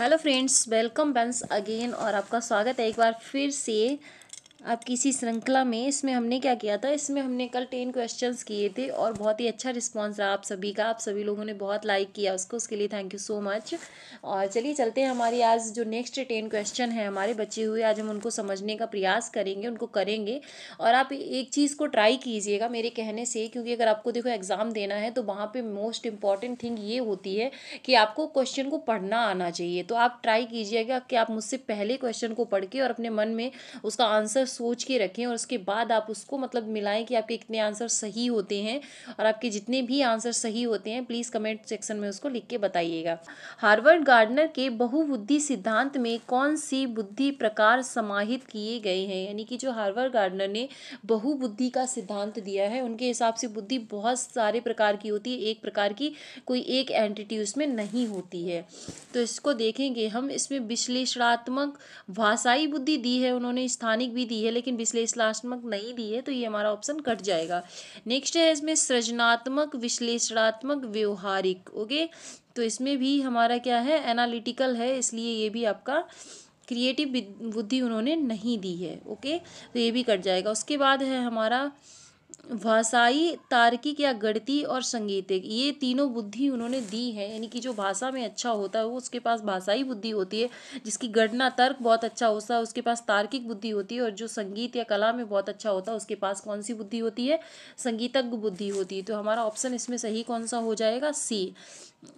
hello friends welcome once again और आपका स्वागत है एक बार फिर से आपकी इसी श्रृंखला में इसमें हमने क्या किया था इसमें हमने कल टेन क्वेश्चंस किए थे और बहुत ही अच्छा रिस्पांस रहा आप सभी का आप सभी लोगों ने बहुत लाइक किया उसको उसके लिए थैंक यू सो मच और चलिए चलते हैं हमारी आज जो नेक्स्ट टेन क्वेश्चन है हमारे बचे हुए आज हम उनको समझने का प्रयास करेंगे उनको करेंगे और आप एक चीज़ को ट्राई कीजिएगा मेरे कहने से क्योंकि अगर आपको देखो एग्ज़ाम देना है तो वहाँ पर मोस्ट इंपॉर्टेंट थिंग ये होती है कि आपको क्वेश्चन को पढ़ना आना चाहिए तो आप ट्राई कीजिएगा कि आप मुझसे पहले क्वेश्चन को पढ़ के और अपने मन में उसका आंसर सोच के रखें और उसके बाद आप उसको मतलब मिलाएं कि आपके कितने आंसर सही होते हैं और आपके जितने भी आंसर सही होते हैं प्लीज़ कमेंट सेक्शन में उसको लिख के बताइएगा हार्वर्ड गार्डनर के बहुबुद्धि सिद्धांत में कौन सी बुद्धि प्रकार समाहित किए गए हैं यानी कि जो हार्वर्ड गार्डनर ने बहुबुद्धि का सिद्धांत दिया है उनके हिसाब से बुद्धि बहुत सारे प्रकार की होती है एक प्रकार की कोई एक एंटिटी उसमें नहीं होती है तो इसको देखेंगे हम इसमें विश्लेषणात्मक भाषाई बुद्धि दी है उन्होंने स्थानिक भी दी दी है लेकिन विश्लेषणात्मक नहीं दी है तो ये हमारा ऑप्शन कट जाएगा नेक्स्ट है इसमें सृजनात्मक विश्लेषणात्मक व्यवहारिक ओके तो इसमें भी हमारा क्या है एनालिटिकल है इसलिए ये भी आपका क्रिएटिव बुद्धि उन्होंने नहीं दी है ओके तो ये भी कट जाएगा उसके बाद है हमारा भाषाई तार्किक या गणती और संगीतिक ये तीनों बुद्धि उन्होंने दी है यानी कि जो भाषा में अच्छा होता है वो उसके पास भाषाई बुद्धि होती है जिसकी गणना तर्क बहुत अच्छा होता है उसके पास तार्किक बुद्धि होती है और जो संगीत या कला में बहुत अच्छा होता है उसके पास कौन सी बुद्धि होती है संगीतज्ञ बुद्धि होती है तो हमारा ऑप्शन इसमें सही कौन सा हो जाएगा सी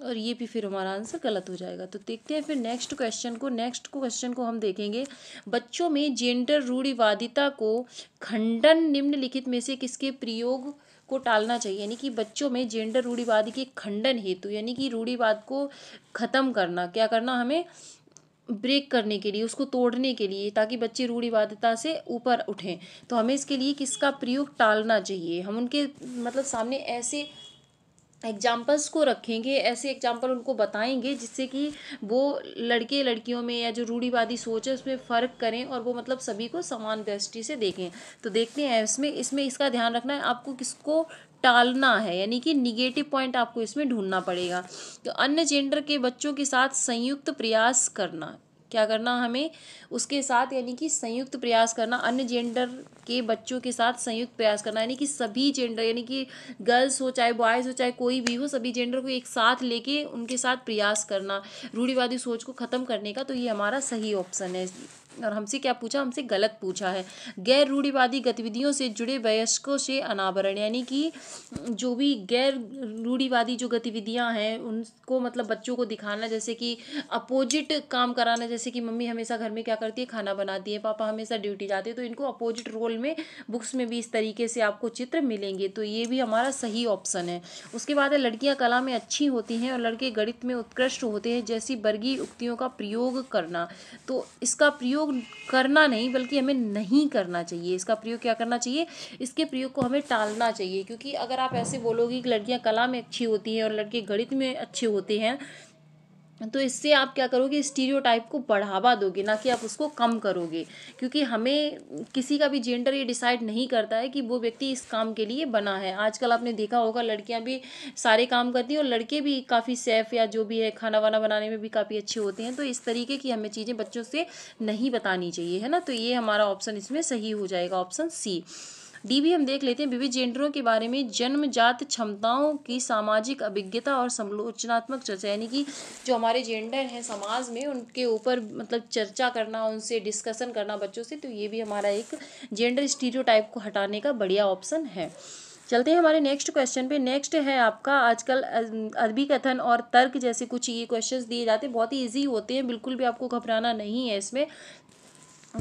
और ये भी फिर हमारा आंसर गलत हो जाएगा तो देखते हैं फिर नेक्स्ट क्वेश्चन को नेक्स्ट क्वेश्चन को हम देखेंगे बच्चों में जेंडर रूढ़िवादिता को खंडन निम्नलिखित में से किसके प्रयोग को टालना चाहिए यानी कि बच्चों में जेंडर रूढ़िवाद के खंडन हेतु यानी कि रूढ़ीवाद को ख़त्म करना क्या करना हमें ब्रेक करने के लिए उसको तोड़ने के लिए ताकि बच्चे रूढ़िवादता से ऊपर उठें तो हमें इसके लिए किसका प्रयोग टालना चाहिए हम उनके मतलब सामने ऐसे एग्जाम्पल्स को रखेंगे ऐसे एग्जाम्पल उनको बताएंगे जिससे कि वो लड़के लड़कियों में या जो रूढ़ीवादी सोच है उसमें फ़र्क करें और वो मतलब सभी को समान दृष्टि से देखें तो देखते हैं इसमें इसमें इसका ध्यान रखना है आपको किसको टालना है यानी कि निगेटिव पॉइंट आपको इसमें ढूंढना पड़ेगा तो अन्य जेंडर के बच्चों के साथ संयुक्त प्रयास करना क्या करना हमें उसके साथ यानी कि संयुक्त प्रयास करना अन्य जेंडर के बच्चों के साथ संयुक्त प्रयास करना यानी कि सभी जेंडर यानी कि गर्ल्स हो चाहे बॉयज़ हो चाहे कोई भी हो सभी जेंडर को एक साथ लेके उनके साथ प्रयास करना रूढ़िवादी सोच को ख़त्म करने का तो ये हमारा सही ऑप्शन है और हमसे क्या पूछा हमसे गलत पूछा है गैर रूढ़िवादी गतिविधियों से जुड़े वयस्कों से अनावरण यानी कि जो भी गैर रूढ़िवादी जो गतिविधियां हैं उनको मतलब बच्चों को दिखाना जैसे कि अपोजिट काम कराना जैसे कि मम्मी हमेशा घर में क्या करती है खाना बनाती है पापा हमेशा ड्यूटी जाते हैं तो इनको अपोजिट रोल में बुक्स में भी इस तरीके से आपको चित्र मिलेंगे तो ये भी हमारा सही ऑप्शन है उसके बाद है लड़कियाँ कला में अच्छी होती हैं और लड़के गणित में उत्कृष्ट होते हैं जैसी वर्गीय उक्तियों का प्रयोग करना तो इसका प्रयोग प्रयोग करना नहीं बल्कि हमें नहीं करना चाहिए इसका प्रयोग क्या करना चाहिए इसके प्रयोग को हमें टालना चाहिए क्योंकि अगर आप ऐसे बोलोगे कि लड़कियाँ कला में अच्छी होती हैं और लड़के गणित में अच्छे होते हैं तो इससे आप क्या करोगे स्टीरियोटाइप को बढ़ावा दोगे ना कि आप उसको कम करोगे क्योंकि हमें किसी का भी जेंडर ये डिसाइड नहीं करता है कि वो व्यक्ति इस काम के लिए बना है आजकल आपने देखा होगा लड़कियां भी सारे काम करती हैं और लड़के भी काफ़ी सेफ या जो भी है खाना वाना बनाने में भी काफ़ी अच्छे होते हैं तो इस तरीके की हमें चीज़ें बच्चों से नहीं बतानी चाहिए है ना तो ये हमारा ऑप्शन इसमें सही हो जाएगा ऑप्शन सी डी भी हम देख लेते हैं विविध जेंडरों के बारे में जन्मजात क्षमताओं की सामाजिक अभिज्ञता और समलोचनात्मक चर्चा यानी कि जो हमारे जेंडर हैं समाज में उनके ऊपर मतलब चर्चा करना उनसे डिस्कसन करना बच्चों से तो ये भी हमारा एक जेंडर स्टीरियो को हटाने का बढ़िया ऑप्शन है चलते हैं हमारे नेक्स्ट क्वेश्चन पे नेक्स्ट है आपका आजकल अदबी कथन और तर्क जैसे कुछ ये क्वेश्चंस दिए जाते हैं बहुत ही इजी होते हैं बिल्कुल भी आपको घबराना नहीं है इसमें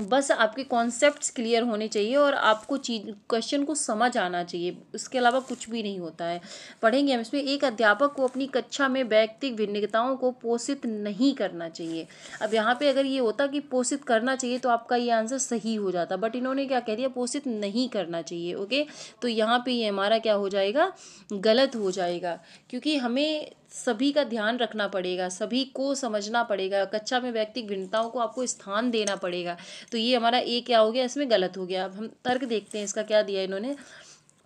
बस आपके कॉन्सेप्ट्स क्लियर होने चाहिए और आपको चीज क्वेश्चन को समझ आना चाहिए उसके अलावा कुछ भी नहीं होता है पढ़ेंगे हम इसमें एक अध्यापक को अपनी कक्षा में व्यक्तिक भिन्नताओं को पोषित नहीं करना चाहिए अब यहाँ पे अगर ये होता कि पोषित करना चाहिए तो आपका ये आंसर सही हो जाता बट इन्होंने क्या कह दिया पोषित नहीं करना चाहिए ओके तो यहाँ पर ये हमारा क्या हो जाएगा गलत हो जाएगा क्योंकि हमें सभी का ध्यान रखना पड़ेगा सभी को समझना पड़ेगा कक्षा में व्यक्तिक भिन्नताओं को आपको स्थान देना पड़ेगा तो ये हमारा ए क्या हो गया इसमें गलत हो गया अब हम तर्क देखते हैं इसका क्या दिया इन्होंने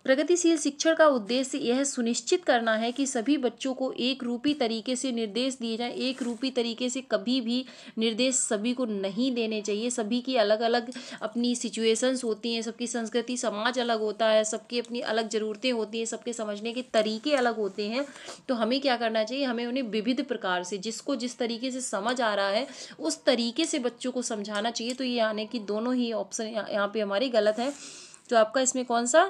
प्रगतिशील शिक्षण का उद्देश्य यह सुनिश्चित करना है कि सभी बच्चों को एक रूपी तरीके से निर्देश दिए जाएं एक रूपी तरीके से कभी भी निर्देश सभी को नहीं देने चाहिए सभी की अलग अलग अपनी सिचुएशंस होती हैं सबकी संस्कृति समाज अलग होता है सबकी अपनी अलग ज़रूरतें होती हैं सबके समझने के तरीके अलग होते हैं तो हमें क्या करना चाहिए हमें उन्हें विविध प्रकार से जिसको जिस तरीके से समझ आ रहा है उस तरीके से बच्चों को समझाना चाहिए तो ये यानी कि दोनों ही ऑप्शन यहाँ पर हमारे गलत है तो आपका इसमें कौन सा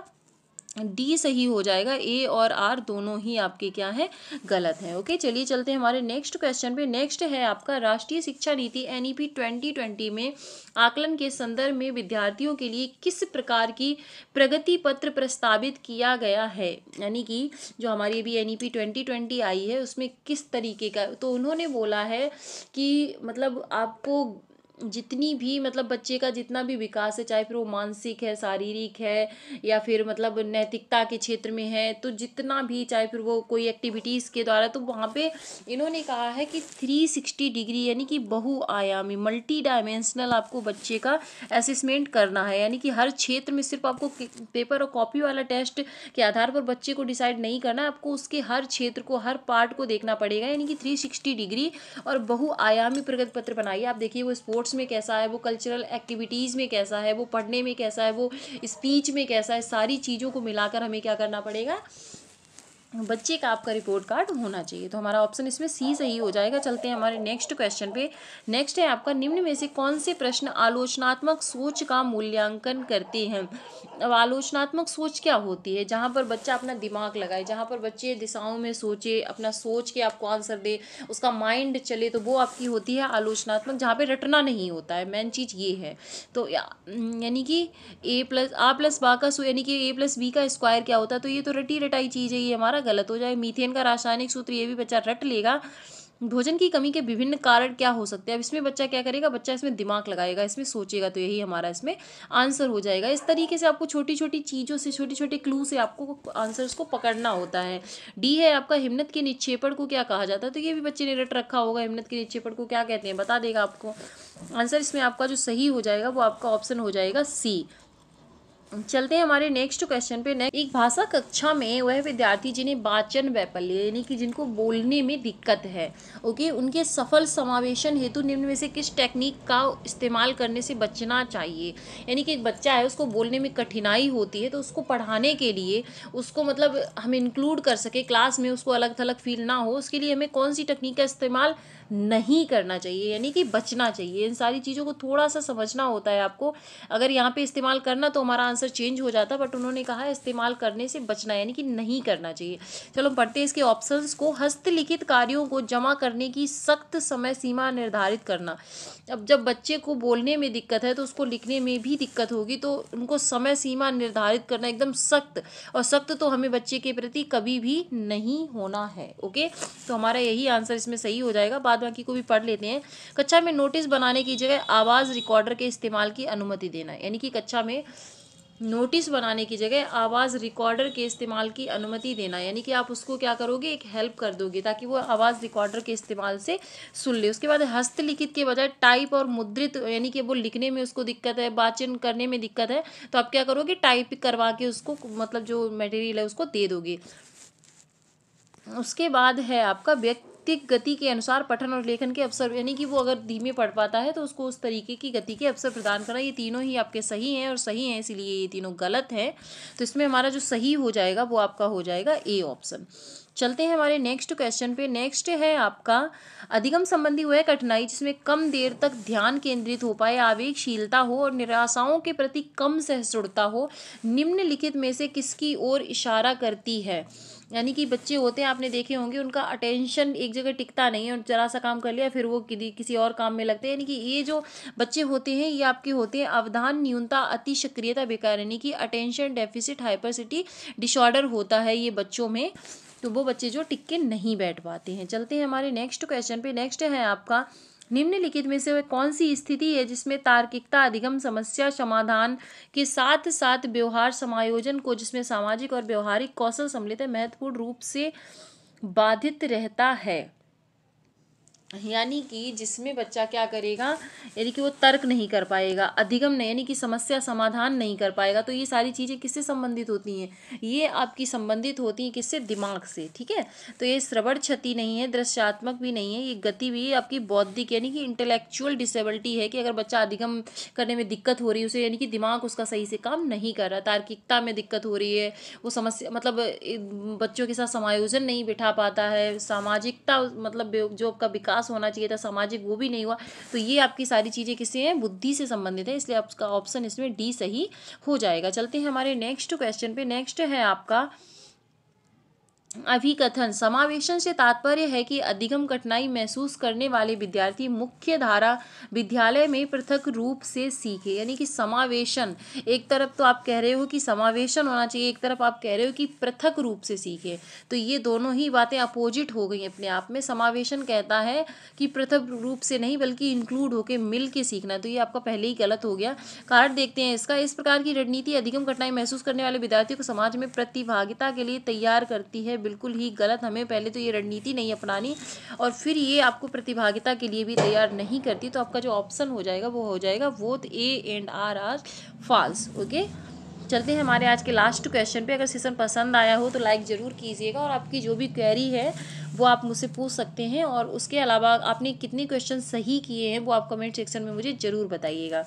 डी सही हो जाएगा ए और आर दोनों ही आपके क्या है गलत है ओके चलिए चलते हैं हमारे नेक्स्ट क्वेश्चन पे नेक्स्ट है आपका राष्ट्रीय शिक्षा नीति N E P twenty twenty में आकलन के संदर्भ में विद्यार्थियों के लिए किस प्रकार की प्रगति पत्र प्रस्तावित किया गया है यानी कि जो हमारी अभी N E P twenty twenty आई है उसमें किस तरीके का तो उन्होंने बोला है कि मतलब आपको जितनी भी मतलब बच्चे का जितना भी विकास है चाहे फिर वो मानसिक है शारीरिक है या फिर मतलब नैतिकता के क्षेत्र में है तो जितना भी चाहे फिर वो कोई एक्टिविटीज़ के द्वारा तो वहाँ पे इन्होंने कहा है कि थ्री सिक्सटी डिग्री यानी कि बहुआयामी मल्टी डायमेंशनल आपको बच्चे का असेसमेंट करना है यानी कि हर क्षेत्र में सिर्फ आपको पेपर और कॉपी वाला टेस्ट के आधार पर बच्चे को डिसाइड नहीं करना आपको उसके हर क्षेत्र को हर पार्ट को देखना पड़ेगा यानी कि थ्री डिग्री और बहुआयामी प्रगति पत्र बनाइए आप देखिए वो स्पोर्ट्स स्पोर्ट्स में कैसा है वो कल्चरल एक्टिविटीज़ में कैसा है वो पढ़ने में कैसा है वो स्पीच में कैसा है सारी चीज़ों को मिलाकर हमें क्या करना पड़ेगा बच्चे का आपका रिपोर्ट कार्ड होना चाहिए तो हमारा ऑप्शन इसमें सी सही हो जाएगा चलते हैं हमारे नेक्स्ट क्वेश्चन पे नेक्स्ट है आपका निम्न में से कौन से प्रश्न आलोचनात्मक सोच का मूल्यांकन करते हैं अब आलोचनात्मक सोच क्या होती है जहाँ पर बच्चा अपना दिमाग लगाए जहाँ पर बच्चे दिशाओं में सोचे अपना सोच के आपको आंसर दे उसका माइंड चले तो वो आपकी होती है आलोचनात्मक जहाँ पर रटना नहीं होता है मेन चीज़ ये है तो यानी कि ए प्लस आ प्लस बा का सो यानी कि ए प्लस बी का स्क्वायर क्या होता है तो ये तो रटी रटाई चीज़ है ये हमारा गलत हो जाए मीथेन का रासायनिक सूत्र ये भी बच्चा रट लेगा भोजन की कमी के विभिन्न कारण क्या हो सकते हैं अब इसमें बच्चा क्या करेगा बच्चा इसमें दिमाग लगाएगा इसमें सोचेगा तो यही हमारा इसमें आंसर हो जाएगा इस तरीके से आपको छोटी छोटी चीज़ों से छोटे छोटे क्लू से आपको आंसर्स को पकड़ना होता है डी है आपका हिम्मत के निक्षेपण को क्या कहा जाता है तो ये भी बच्चे ने रट रखा होगा हिम्मत के निक्षेपण को क्या कहते हैं बता देगा आपको आंसर इसमें आपका जो सही हो जाएगा वो आपका ऑप्शन हो जाएगा सी चलते हैं हमारे नेक्स्ट क्वेश्चन पे नेक्स्ट एक भाषा कक्षा में वह विद्यार्थी जिन्हें वाचन वैपल्य यानी कि जिनको बोलने में दिक्कत है ओके उनके सफल समावेशन हेतु निम्न में से किस टेक्निक का इस्तेमाल करने से बचना चाहिए यानी कि एक बच्चा है उसको बोलने में कठिनाई होती है तो उसको पढ़ाने के लिए उसको मतलब हम इंक्लूड कर सके क्लास में उसको अलग थलग फील ना हो उसके लिए हमें कौन सी टेक्निक का इस्तेमाल नहीं करना चाहिए यानी कि बचना चाहिए इन सारी चीज़ों को थोड़ा सा समझना होता है आपको अगर यहाँ पर इस्तेमाल करना तो हमारा आंसर चेंज हो जाता बट उन्होंने कहा इस्तेमाल करने से बचना यानी कि नहीं करना चाहिए चलो पढ़ते इसके ऑप्शन को हस्तलिखित कार्यों को जमा करने की सख्त समय सीमा निर्धारित करना अब जब बच्चे को बोलने में दिक्कत है तो उसको लिखने में भी दिक्कत होगी तो उनको समय सीमा निर्धारित करना एकदम सख्त और सख्त तो हमें बच्चे के प्रति कभी भी नहीं होना है ओके तो हमारा यही आंसर इसमें सही हो जाएगा बाद बाकी को भी पढ़ लेते हैं कक्षा में नोटिस बनाने की जगह आवाज़ रिकॉर्डर के इस्तेमाल की अनुमति देना यानी कि कक्षा में नोटिस बनाने की जगह आवाज़ रिकॉर्डर के इस्तेमाल की अनुमति देना यानी कि आप उसको क्या करोगे एक हेल्प कर दोगे ताकि वो आवाज़ रिकॉर्डर के इस्तेमाल से सुन ले उसके बाद हस्तलिखित के बजाय टाइप और मुद्रित यानी कि वो लिखने में उसको दिक्कत है बातचीत करने में दिक्कत है तो आप क्या करोगे टाइप करवा के उसको मतलब जो मटेरियल है उसको दे दोगे उसके बाद है आपका व्यक्ति प्रत्येक गति के अनुसार पठन और लेखन के अवसर यानी कि वो अगर धीमे पढ़ पाता है तो उसको उस तरीके की गति के अवसर प्रदान करना ये तीनों ही आपके सही हैं और सही हैं इसीलिए ये तीनों गलत हैं तो इसमें हमारा जो सही हो जाएगा वो आपका हो जाएगा ए ऑप्शन चलते हैं हमारे नेक्स्ट क्वेश्चन पे नेक्स्ट है आपका अधिगम संबंधी हुआ है कठिनाई जिसमें कम देर तक ध्यान केंद्रित हो पाए आवेगशीलता हो और निराशाओं के प्रति कम सहसुड़ता हो निम्नलिखित में से किसकी ओर इशारा करती है यानी कि बच्चे होते हैं आपने देखे होंगे उनका अटेंशन एक जगह टिकता नहीं है जरा सा काम कर लिया फिर वो किसी और काम में लगते हैं यानी कि ये जो बच्चे होते हैं ये आपके होते हैं अवधान न्यूनता अति सक्रियता बेकार यानी कि अटेंशन डेफिसिट हाइपरसिटी डिसऑर्डर होता है ये बच्चों में तो वो बच्चे जो टिक के नहीं बैठ पाते हैं चलते हैं हमारे नेक्स्ट क्वेश्चन पे नेक्स्ट है आपका निम्नलिखित में से वह कौन सी स्थिति है जिसमें तार्किकता अधिगम समस्या समाधान के साथ साथ व्यवहार समायोजन को जिसमें सामाजिक और व्यवहारिक कौशल सम्मिलित महत्वपूर्ण रूप से बाधित रहता है यानी कि जिसमें बच्चा क्या करेगा यानी कि वो तर्क नहीं कर पाएगा अधिगम नहीं यानी कि समस्या समाधान नहीं कर पाएगा तो ये सारी चीज़ें किससे संबंधित होती हैं ये आपकी संबंधित होती हैं किससे दिमाग से ठीक है तो ये श्रवण क्षति नहीं है दृश्यात्मक भी नहीं है ये गति भी आपकी बौद्धिक यानी कि इंटेलेक्चुअल डिसेबिलिटी है कि अगर बच्चा अधिगम करने में दिक्कत हो रही है उसे यानी कि दिमाग उसका सही से काम नहीं कर रहा तार्किकता में दिक्कत हो रही है वो समस्या मतलब बच्चों के साथ समायोजन नहीं बिठा पाता है सामाजिकता मतलब जो आपका विकास विकास होना चाहिए था सामाजिक वो भी नहीं हुआ तो ये आपकी सारी चीज़ें किससे हैं बुद्धि से संबंधित है इसलिए आपका ऑप्शन इसमें डी सही हो जाएगा चलते हैं हमारे नेक्स्ट क्वेश्चन पे नेक्स्ट है आपका अभिकथन समावेशन से तात्पर्य है कि अधिगम कठिनाई महसूस करने वाले विद्यार्थी मुख्य धारा विद्यालय में पृथक रूप से सीखे यानी कि समावेशन एक तरफ तो आप कह रहे हो कि समावेशन होना चाहिए एक तरफ आप कह रहे हो कि पृथक रूप से सीखे तो ये दोनों ही बातें अपोजिट हो गई अपने आप में समावेशन कहता है कि पृथक रूप से नहीं बल्कि इंक्लूड होकर मिल के सीखना तो ये आपका पहले ही गलत हो गया कारण देखते हैं इसका इस प्रकार की रणनीति अधिगम कठिनाई महसूस करने वाले विद्यार्थियों को समाज में प्रतिभागिता के लिए तैयार करती है बिल्कुल ही गलत हमें पहले तो ये रणनीति नहीं अपनानी और फिर ये आपको प्रतिभागिता के लिए भी तैयार नहीं करती तो आपका जो ऑप्शन हो जाएगा वो हो जाएगा both A and R are false okay चलते हैं हमारे आज के लास्ट क्वेश्चन पे अगर सेशन पसंद आया हो तो लाइक ज़रूर कीजिएगा और आपकी जो भी क्वेरी है वो आप मुझसे पूछ सकते हैं और उसके अलावा आपने कितने क्वेश्चन सही किए हैं वो आप कमेंट सेक्शन में मुझे ज़रूर बताइएगा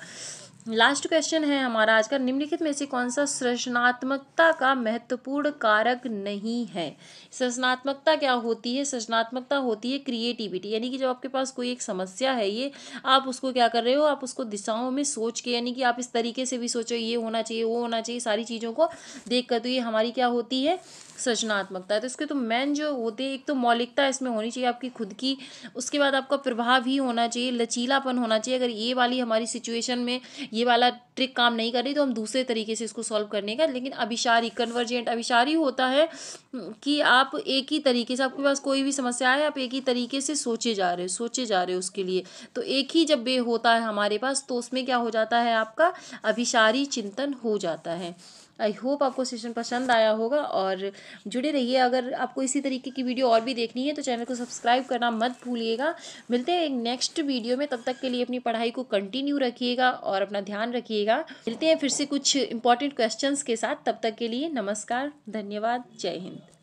लास्ट क्वेश्चन है हमारा आज का निम्नलिखित में से कौन सा सृजनात्मकता का महत्वपूर्ण कारक नहीं है सृजनात्मकता क्या होती है सृजनात्मकता होती है क्रिएटिविटी यानी कि जब आपके पास कोई एक समस्या है ये आप उसको क्या कर रहे हो आप उसको दिशाओं में सोच के यानी कि आप इस तरीके से भी सोचो ये होना चाहिए वो होना चाहिए सारी चीज़ों को देख कर तो ये हमारी क्या होती है सृजनात्मकता है तो इसके तो मेन जो होते हैं एक तो मौलिकता इसमें होनी चाहिए आपकी खुद की उसके बाद आपका प्रभाव ही होना चाहिए लचीलापन होना चाहिए अगर ये वाली हमारी सिचुएशन में ये वाला ट्रिक काम नहीं कर रही तो हम दूसरे तरीके से इसको सॉल्व करने का लेकिन अभिशारी कन्वर्जेंट अभिशारी होता है कि आप एक ही तरीके से आपके पास कोई भी समस्या है आप एक ही तरीके से सोचे जा रहे हो सोचे जा रहे हो उसके लिए तो एक ही जब वे होता है हमारे पास तो उसमें क्या हो जाता है आपका अभिशारी चिंतन हो जाता है आई होप आपको सेशन पसंद आया होगा और जुड़े रहिए अगर आपको इसी तरीके की वीडियो और भी देखनी है तो चैनल को सब्सक्राइब करना मत भूलिएगा मिलते हैं नेक्स्ट वीडियो में तब तक के लिए अपनी पढ़ाई को कंटिन्यू रखिएगा और अपना ध्यान रखिएगा मिलते हैं फिर से कुछ इंपॉर्टेंट क्वेश्चन के साथ तब तक के लिए नमस्कार धन्यवाद जय हिंद